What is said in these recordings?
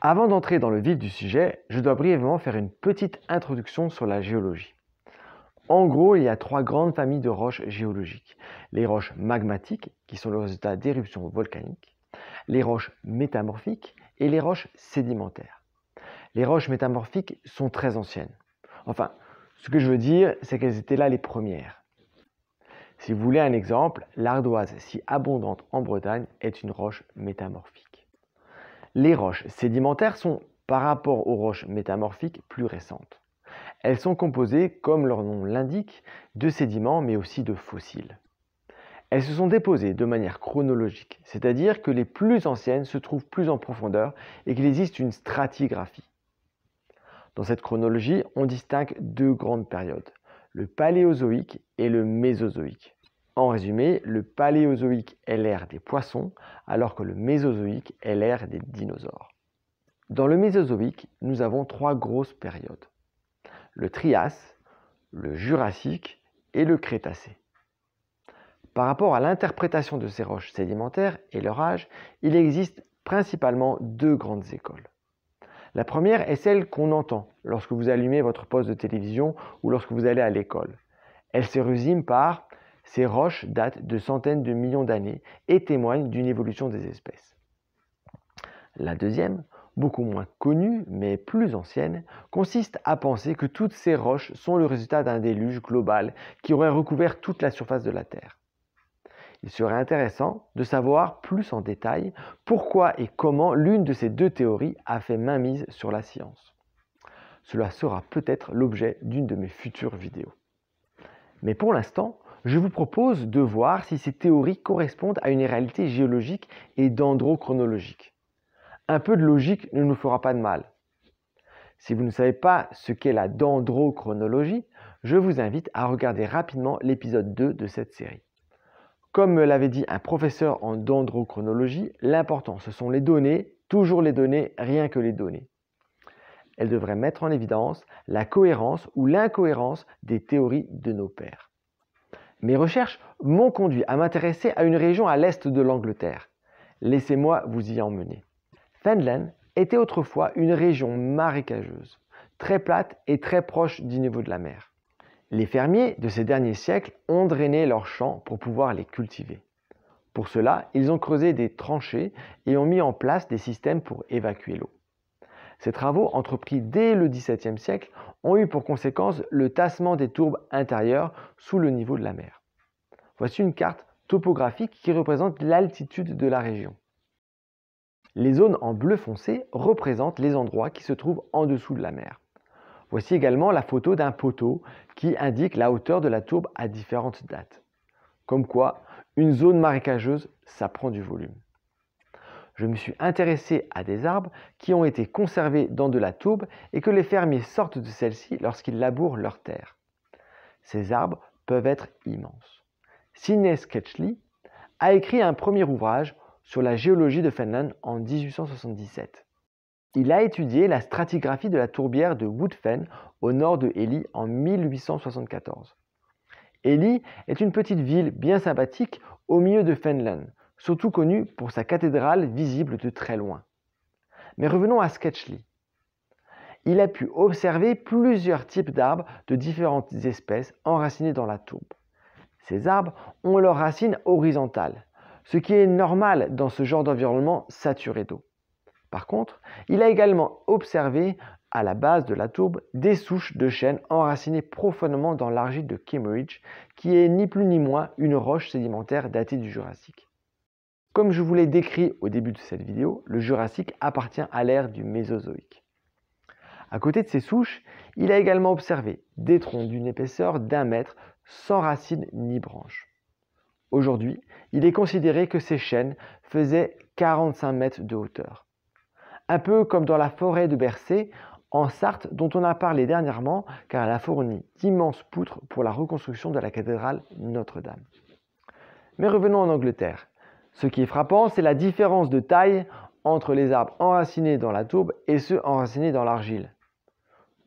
Avant d'entrer dans le vif du sujet, je dois brièvement faire une petite introduction sur la géologie. En gros, il y a trois grandes familles de roches géologiques. Les roches magmatiques, qui sont le résultat d'éruptions volcaniques, les roches métamorphiques et les roches sédimentaires. Les roches métamorphiques sont très anciennes. Enfin, ce que je veux dire, c'est qu'elles étaient là les premières. Si vous voulez un exemple, l'ardoise si abondante en Bretagne est une roche métamorphique. Les roches sédimentaires sont, par rapport aux roches métamorphiques, plus récentes. Elles sont composées, comme leur nom l'indique, de sédiments mais aussi de fossiles. Elles se sont déposées de manière chronologique, c'est-à-dire que les plus anciennes se trouvent plus en profondeur et qu'il existe une stratigraphie. Dans cette chronologie, on distingue deux grandes périodes, le paléozoïque et le mésozoïque. En résumé, le paléozoïque est l'ère des poissons, alors que le mésozoïque est l'ère des dinosaures. Dans le mésozoïque, nous avons trois grosses périodes. Le Trias, le Jurassique et le Crétacé. Par rapport à l'interprétation de ces roches sédimentaires et leur âge, il existe principalement deux grandes écoles. La première est celle qu'on entend lorsque vous allumez votre poste de télévision ou lorsque vous allez à l'école. Elle se résume par ces roches datent de centaines de millions d'années et témoignent d'une évolution des espèces. La deuxième, beaucoup moins connue mais plus ancienne, consiste à penser que toutes ces roches sont le résultat d'un déluge global qui aurait recouvert toute la surface de la Terre. Il serait intéressant de savoir plus en détail pourquoi et comment l'une de ces deux théories a fait mainmise sur la science. Cela sera peut-être l'objet d'une de mes futures vidéos. Mais pour l'instant, je vous propose de voir si ces théories correspondent à une réalité géologique et dendrochronologique. Un peu de logique ne nous fera pas de mal. Si vous ne savez pas ce qu'est la dendrochronologie, je vous invite à regarder rapidement l'épisode 2 de cette série. Comme me l'avait dit un professeur en dendrochronologie, l'important ce sont les données, toujours les données, rien que les données. Elles devraient mettre en évidence la cohérence ou l'incohérence des théories de nos pères. Mes recherches m'ont conduit à m'intéresser à une région à l'est de l'Angleterre. Laissez-moi vous y emmener. Fenland était autrefois une région marécageuse, très plate et très proche du niveau de la mer. Les fermiers de ces derniers siècles ont drainé leurs champs pour pouvoir les cultiver. Pour cela, ils ont creusé des tranchées et ont mis en place des systèmes pour évacuer l'eau. Ces travaux, entrepris dès le XVIIe siècle, ont eu pour conséquence le tassement des tourbes intérieures sous le niveau de la mer. Voici une carte topographique qui représente l'altitude de la région. Les zones en bleu foncé représentent les endroits qui se trouvent en dessous de la mer. Voici également la photo d'un poteau qui indique la hauteur de la tourbe à différentes dates. Comme quoi, une zone marécageuse, ça prend du volume je me suis intéressé à des arbres qui ont été conservés dans de la tourbe et que les fermiers sortent de celle-ci lorsqu'ils labourent leur terre. Ces arbres peuvent être immenses. Sidney Sketchley a écrit un premier ouvrage sur la géologie de Finlande en 1877. Il a étudié la stratigraphie de la tourbière de Woodfen au nord de Ely en 1874. Ely est une petite ville bien sympathique au milieu de Finlande, surtout connu pour sa cathédrale visible de très loin. Mais revenons à Sketchley. Il a pu observer plusieurs types d'arbres de différentes espèces enracinés dans la tourbe. Ces arbres ont leurs racines horizontales, ce qui est normal dans ce genre d'environnement saturé d'eau. Par contre, il a également observé à la base de la tourbe des souches de chênes enracinées profondément dans l'argile de Cambridge, qui est ni plus ni moins une roche sédimentaire datée du Jurassique. Comme je vous l'ai décrit au début de cette vidéo, le Jurassique appartient à l'ère du Mésozoïque. À côté de ces souches, il a également observé des troncs d'une épaisseur d'un mètre sans racines ni branches. Aujourd'hui, il est considéré que ces chaînes faisaient 45 mètres de hauteur. Un peu comme dans la forêt de Bercé, en Sarthe, dont on a parlé dernièrement, car elle a fourni d'immenses poutres pour la reconstruction de la cathédrale Notre-Dame. Mais revenons en Angleterre. Ce qui est frappant, c'est la différence de taille entre les arbres enracinés dans la tourbe et ceux enracinés dans l'argile.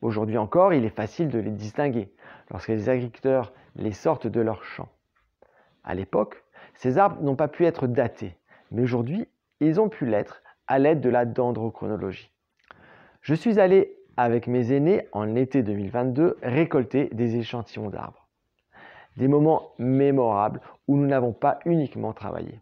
Aujourd'hui encore, il est facile de les distinguer lorsque les agriculteurs les sortent de leurs champs. À l'époque, ces arbres n'ont pas pu être datés, mais aujourd'hui, ils ont pu l'être à l'aide de la dendrochronologie. Je suis allé avec mes aînés en été 2022 récolter des échantillons d'arbres. Des moments mémorables où nous n'avons pas uniquement travaillé.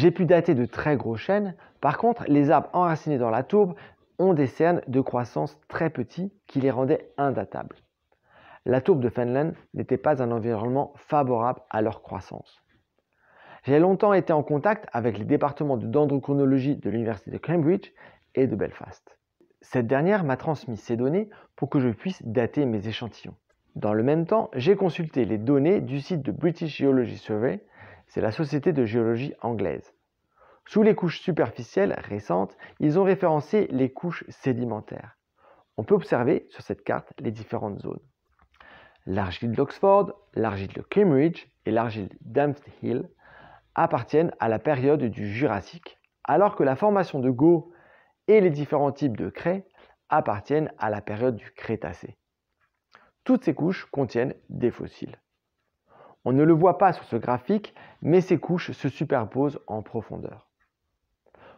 J'ai pu dater de très gros chênes, par contre les arbres enracinés dans la tourbe ont des cernes de croissance très petits qui les rendaient indatables. La tourbe de Fenland n'était pas un environnement favorable à leur croissance. J'ai longtemps été en contact avec les départements de dendrochronologie de l'Université de Cambridge et de Belfast. Cette dernière m'a transmis ces données pour que je puisse dater mes échantillons. Dans le même temps, j'ai consulté les données du site de British Geology Survey c'est la Société de géologie anglaise. Sous les couches superficielles récentes, ils ont référencé les couches sédimentaires. On peut observer sur cette carte les différentes zones. L'argile d'Oxford, l'argile de Cambridge et l'argile d'Ampthill Hill appartiennent à la période du Jurassique, alors que la formation de Gaux et les différents types de craie appartiennent à la période du Crétacé. Toutes ces couches contiennent des fossiles. On ne le voit pas sur ce graphique, mais ces couches se superposent en profondeur.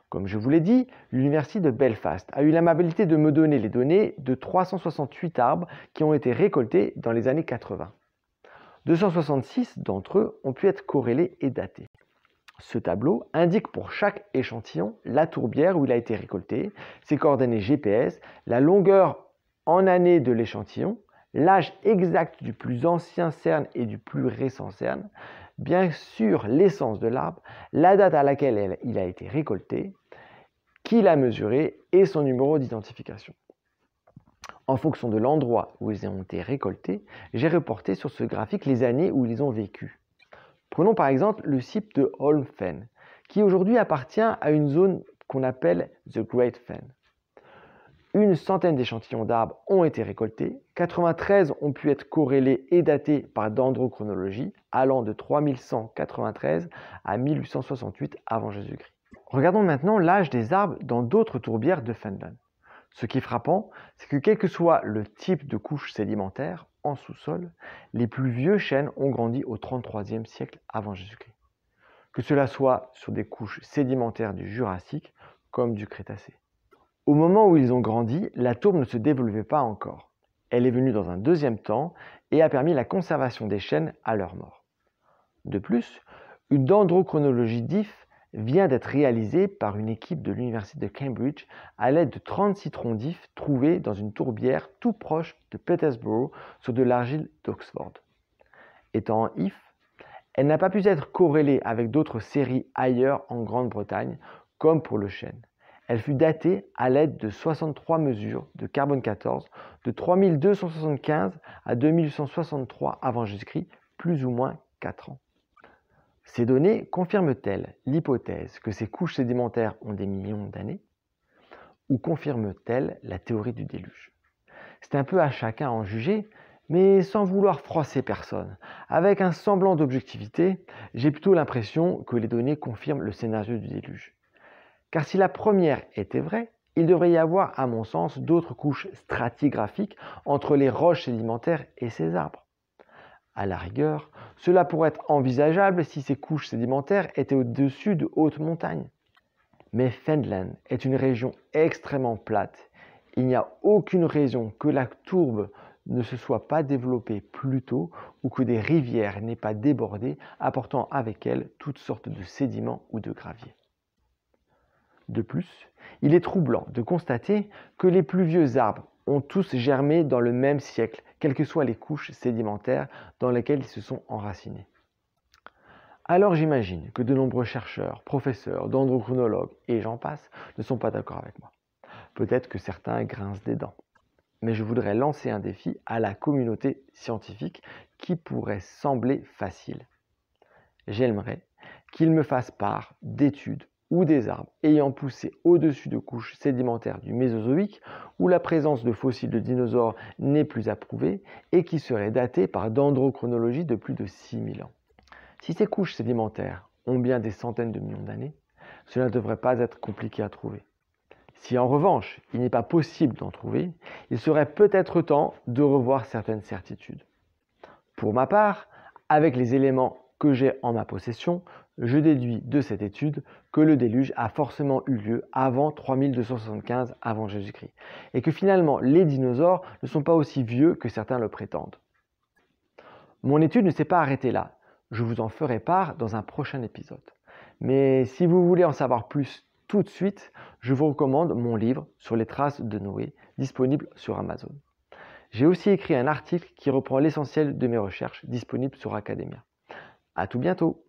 Comme je vous l'ai dit, l'Université de Belfast a eu l'amabilité de me donner les données de 368 arbres qui ont été récoltés dans les années 80. 266 d'entre eux ont pu être corrélés et datés. Ce tableau indique pour chaque échantillon la tourbière où il a été récolté, ses coordonnées GPS, la longueur en année de l'échantillon, l'âge exact du plus ancien CERN et du plus récent CERN, bien sûr l'essence de l'arbre, la date à laquelle il a été récolté, qui l'a mesuré et son numéro d'identification. En fonction de l'endroit où ils ont été récoltés, j'ai reporté sur ce graphique les années où ils ont vécu. Prenons par exemple le site de Holmfen, qui aujourd'hui appartient à une zone qu'on appelle The Great Fen. Une centaine d'échantillons d'arbres ont été récoltés 93 ont pu être corrélés et datés par dendrochronologie, allant de 3193 à 1868 avant Jésus-Christ. Regardons maintenant l'âge des arbres dans d'autres tourbières de Finlande. Ce qui est frappant, c'est que quel que soit le type de couche sédimentaire, en sous-sol, les plus vieux chênes ont grandi au 33e siècle avant Jésus-Christ. Que cela soit sur des couches sédimentaires du Jurassique comme du Crétacé. Au moment où ils ont grandi, la tourbe ne se développait pas encore elle est venue dans un deuxième temps et a permis la conservation des chênes à leur mort. De plus, une dendrochronologie d'IF vient d'être réalisée par une équipe de l'Université de Cambridge à l'aide de 30 citrons d'IF trouvés dans une tourbière tout proche de Petersborough sur de l'argile d'Oxford. Étant en IF, elle n'a pas pu être corrélée avec d'autres séries ailleurs en Grande-Bretagne, comme pour le chêne. Elle fut datée à l'aide de 63 mesures de carbone 14 de 3275 à 2163 avant Jésus-Christ, plus ou moins 4 ans. Ces données confirment-elles l'hypothèse que ces couches sédimentaires ont des millions d'années ou confirment-elles la théorie du déluge C'est un peu à chacun en juger, mais sans vouloir froisser personne. Avec un semblant d'objectivité, j'ai plutôt l'impression que les données confirment le scénario du déluge. Car si la première était vraie, il devrait y avoir, à mon sens, d'autres couches stratigraphiques entre les roches sédimentaires et ces arbres. À la rigueur, cela pourrait être envisageable si ces couches sédimentaires étaient au-dessus de hautes montagnes. Mais Fendland est une région extrêmement plate. Il n'y a aucune raison que la tourbe ne se soit pas développée plus tôt ou que des rivières n'aient pas débordé, apportant avec elles toutes sortes de sédiments ou de graviers. De plus, il est troublant de constater que les plus vieux arbres ont tous germé dans le même siècle, quelles que soient les couches sédimentaires dans lesquelles ils se sont enracinés. Alors j'imagine que de nombreux chercheurs, professeurs, dendrochronologues et j'en passe ne sont pas d'accord avec moi. Peut-être que certains grincent des dents. Mais je voudrais lancer un défi à la communauté scientifique qui pourrait sembler facile. J'aimerais qu'ils me fassent part d'études ou des arbres ayant poussé au-dessus de couches sédimentaires du Mésozoïque où la présence de fossiles de dinosaures n'est plus approuvée et qui seraient datés par dendrochronologie de plus de 6000 ans. Si ces couches sédimentaires ont bien des centaines de millions d'années, cela ne devrait pas être compliqué à trouver. Si en revanche il n'est pas possible d'en trouver, il serait peut-être temps de revoir certaines certitudes. Pour ma part, avec les éléments que j'ai en ma possession, je déduis de cette étude que le déluge a forcément eu lieu avant 3275 avant Jésus-Christ, et que finalement les dinosaures ne sont pas aussi vieux que certains le prétendent. Mon étude ne s'est pas arrêtée là, je vous en ferai part dans un prochain épisode. Mais si vous voulez en savoir plus tout de suite, je vous recommande mon livre sur les traces de Noé, disponible sur Amazon. J'ai aussi écrit un article qui reprend l'essentiel de mes recherches, disponible sur Academia. A tout bientôt